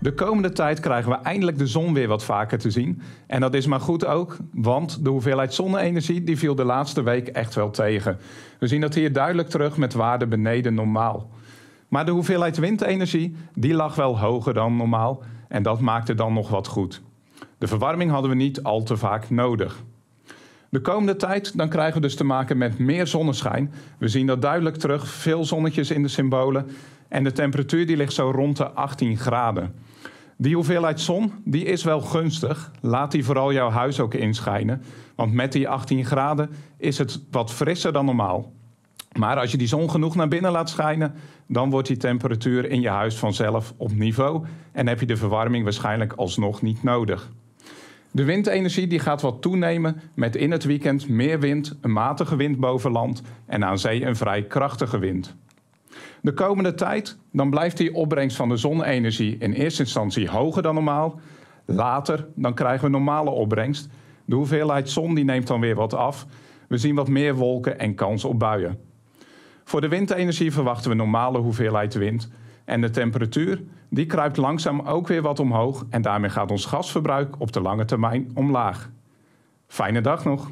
De komende tijd krijgen we eindelijk de zon weer wat vaker te zien. En dat is maar goed ook, want de hoeveelheid zonne-energie die viel de laatste week echt wel tegen. We zien dat hier duidelijk terug met waarden beneden normaal. Maar de hoeveelheid windenergie die lag wel hoger dan normaal en dat maakte dan nog wat goed. De verwarming hadden we niet al te vaak nodig. De komende tijd dan krijgen we dus te maken met meer zonneschijn. We zien dat duidelijk terug, veel zonnetjes in de symbolen en de temperatuur die ligt zo rond de 18 graden. Die hoeveelheid zon die is wel gunstig. Laat die vooral jouw huis ook inschijnen. Want met die 18 graden is het wat frisser dan normaal. Maar als je die zon genoeg naar binnen laat schijnen, dan wordt die temperatuur in je huis vanzelf op niveau en heb je de verwarming waarschijnlijk alsnog niet nodig. De windenergie die gaat wat toenemen met in het weekend meer wind, een matige wind boven land en aan zee een vrij krachtige wind. De komende tijd dan blijft die opbrengst van de zonne-energie in eerste instantie hoger dan normaal. Later dan krijgen we normale opbrengst. De hoeveelheid zon die neemt dan weer wat af. We zien wat meer wolken en kans op buien. Voor de windenergie verwachten we normale hoeveelheid wind. En de temperatuur die kruipt langzaam ook weer wat omhoog en daarmee gaat ons gasverbruik op de lange termijn omlaag. Fijne dag nog!